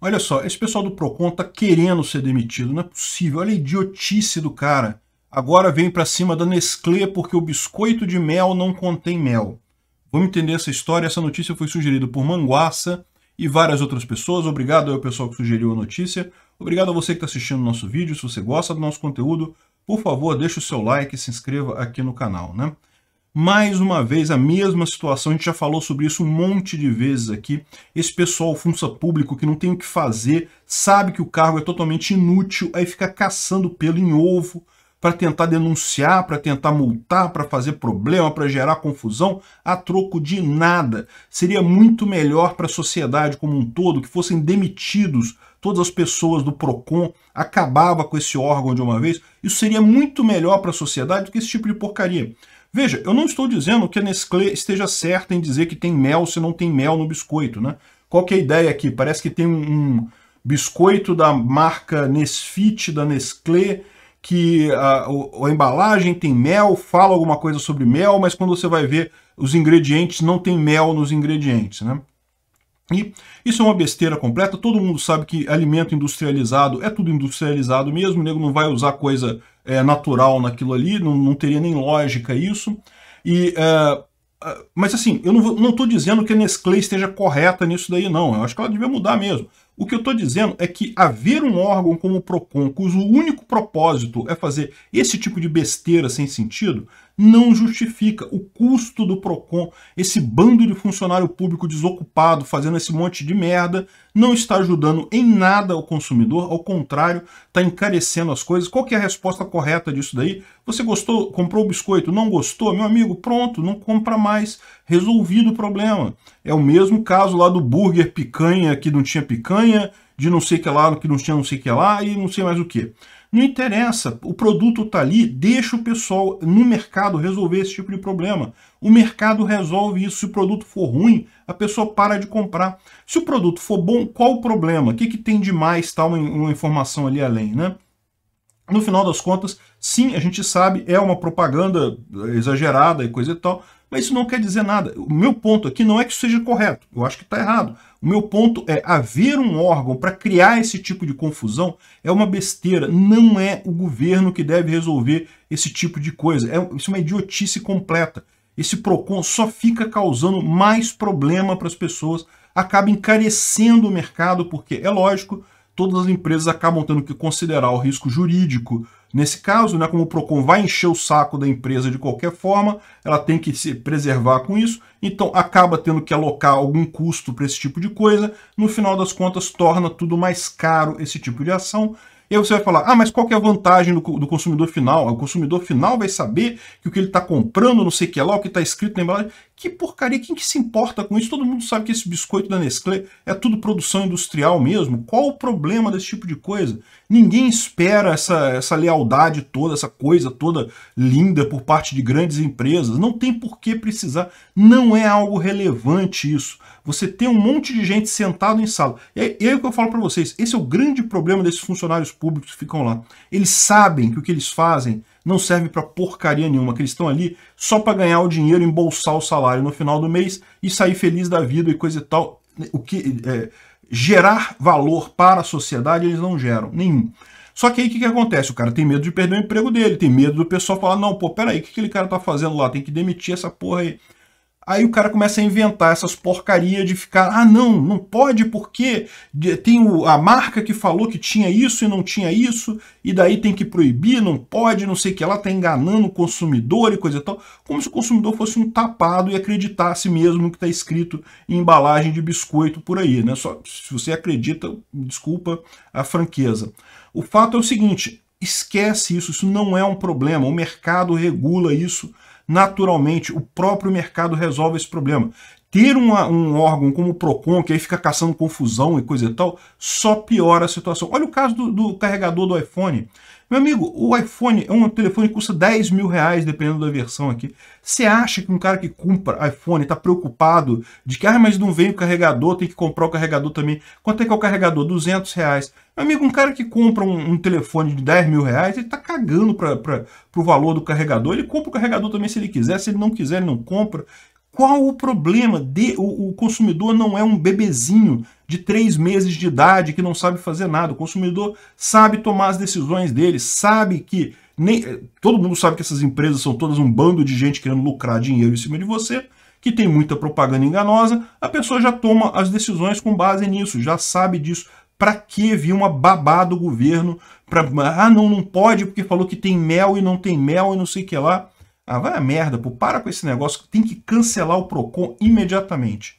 Olha só, esse pessoal do Procon tá querendo ser demitido, não é possível. Olha a idiotice do cara. Agora vem para cima da Nestlé porque o biscoito de mel não contém mel. Vamos entender essa história. Essa notícia foi sugerida por Manguaça e várias outras pessoas. Obrigado ao pessoal que sugeriu a notícia. Obrigado a você que está assistindo o nosso vídeo. Se você gosta do nosso conteúdo, por favor, deixe o seu like e se inscreva aqui no canal, né? Mais uma vez, a mesma situação, a gente já falou sobre isso um monte de vezes aqui. Esse pessoal, funça público, que não tem o que fazer, sabe que o cargo é totalmente inútil, aí fica caçando pelo em ovo para tentar denunciar, para tentar multar, para fazer problema, para gerar confusão, a troco de nada. Seria muito melhor para a sociedade como um todo que fossem demitidos todas as pessoas do PROCON, acabava com esse órgão de uma vez. Isso seria muito melhor para a sociedade do que esse tipo de porcaria. Veja, eu não estou dizendo que a Nestlé esteja certa em dizer que tem mel se não tem mel no biscoito, né? Qual que é a ideia aqui? Parece que tem um, biscoito da marca Nesfit, da Nestlé, que a, a, embalagem tem mel, fala alguma coisa sobre mel, mas quando você vai ver os ingredientes, não tem mel nos ingredientes, né? E isso é uma besteira completa, todo mundo sabe que alimento industrializado é tudo industrializado mesmo, o nego não vai usar coisa é, natural naquilo ali, não, não, teria nem lógica isso. E, é, é mas assim, eu não estou dizendo que a Nestlé esteja correta nisso daí não, eu acho que ela devia mudar mesmo. O que eu estou dizendo é que haver um órgão como o PROCON, cujo único propósito é fazer esse tipo de besteira sem sentido, não justifica o custo do PROCON, esse bando de funcionário público desocupado fazendo esse monte de merda, não está ajudando em nada o consumidor, ao contrário, está encarecendo as coisas. Qual é a resposta correta disso daí? Você gostou, comprou o biscoito, não gostou? Meu amigo, pronto, não compra mais, resolvido o problema. É o mesmo caso lá do burger picanha, que não tinha picanha, de não sei que lá, que não tinha não sei que lá e não sei mais o que. Não interessa, o produto está ali, deixa o pessoal no mercado resolver esse tipo de problema. O mercado resolve isso. Se o produto for ruim, a pessoa para de comprar. Se o produto for bom, qual o problema? O que, que tem de mais, tal, tá, uma, uma informação ali além, né? No final das contas, sim, a gente sabe, é uma propaganda eh, exagerada e coisa e tal, mas isso não quer dizer nada. O meu ponto aqui não é que isso seja correto, eu acho que está errado. O meu ponto é haver um órgão para criar esse tipo de confusão é uma besteira. Não é o governo que deve resolver esse tipo de coisa. É, isso é uma idiotice completa. Esse PROCON só fica causando mais problema para as pessoas, acaba encarecendo o mercado, porque é lógico, todas as empresas acabam tendo que considerar o risco jurídico. Nesse caso, né, como o Procon vai encher o saco da empresa de qualquer forma, ela tem que se preservar com isso, então acaba tendo que alocar algum custo para esse tipo de coisa. No final das contas, torna tudo mais caro esse tipo de ação e aí você vai falar, ah, mas qual que é a vantagem do, do consumidor final? O consumidor final vai saber que o que ele está comprando, não sei o que lá, o que está escrito na embalagem. Que porcaria, quem que se importa com isso? Todo mundo sabe que esse biscoito da Nestlé é tudo produção industrial mesmo. Qual o problema desse tipo de coisa? Ninguém espera essa, essa lealdade toda, essa coisa toda linda por parte de grandes empresas. Não tem por que precisar. Não é algo relevante isso. Você tem um monte de gente sentado em sala. E aí o que eu falo para vocês, esse é o grande problema desses funcionários públicos que ficam lá. Eles sabem que o que eles fazem não serve para porcaria nenhuma, que eles estão ali só para ganhar o dinheiro, embolsar o salário no final do mês e sair feliz da vida e coisa e tal. O que é, gerar valor para a sociedade eles não geram, nenhum. Só que aí o que, que, acontece? O cara tem medo de perder o emprego dele, tem medo do pessoal falar, não, pô, peraí, o que aquele cara tá fazendo lá? Tem que demitir essa porra aí. Aí o cara começa a inventar essas porcarias de ficar, ah, não, não pode porque tem a marca que falou que tinha isso e não tinha isso, e daí tem que proibir, não pode, não sei o que lá, está enganando o consumidor e coisa e tal. Como se o consumidor fosse um tapado e acreditasse mesmo no que está escrito em embalagem de biscoito por aí, né? Só se você acredita, desculpa a franqueza. O fato é o seguinte, esquece isso, isso não é um problema, o mercado regula isso naturalmente o próprio mercado resolve esse problema. Ter uma, um órgão como o PROCON, que aí fica caçando confusão e coisa e tal, só piora a situação. Olha o caso do, do carregador do iPhone. Meu amigo, o iPhone é um telefone que custa 10 mil reais, dependendo da versão aqui. Você acha que um cara que compra iPhone está preocupado de que, ah, mas não vem o carregador, tem que comprar o carregador também. Quanto é que é o carregador? 200 reais. Meu amigo, um cara que compra um, um telefone de 10 mil reais, ele está cagando para o valor do carregador. Ele compra o carregador também se ele quiser, se ele não quiser, ele não compra. Qual o problema? De, o, o consumidor não é um bebezinho de três meses de idade que não sabe fazer nada. O consumidor sabe tomar as decisões dele, sabe que nem eh, todo mundo sabe que essas empresas são todas um bando de gente querendo lucrar dinheiro em cima de você, que tem muita propaganda enganosa. A pessoa já toma as decisões com base nisso, já sabe disso. Para que vir uma babá do governo? Pra, ah, não, não pode porque falou que tem mel e não tem mel e não sei o que lá. Ah, vai a merda, pô, para com esse negócio, tem que cancelar o Procon imediatamente.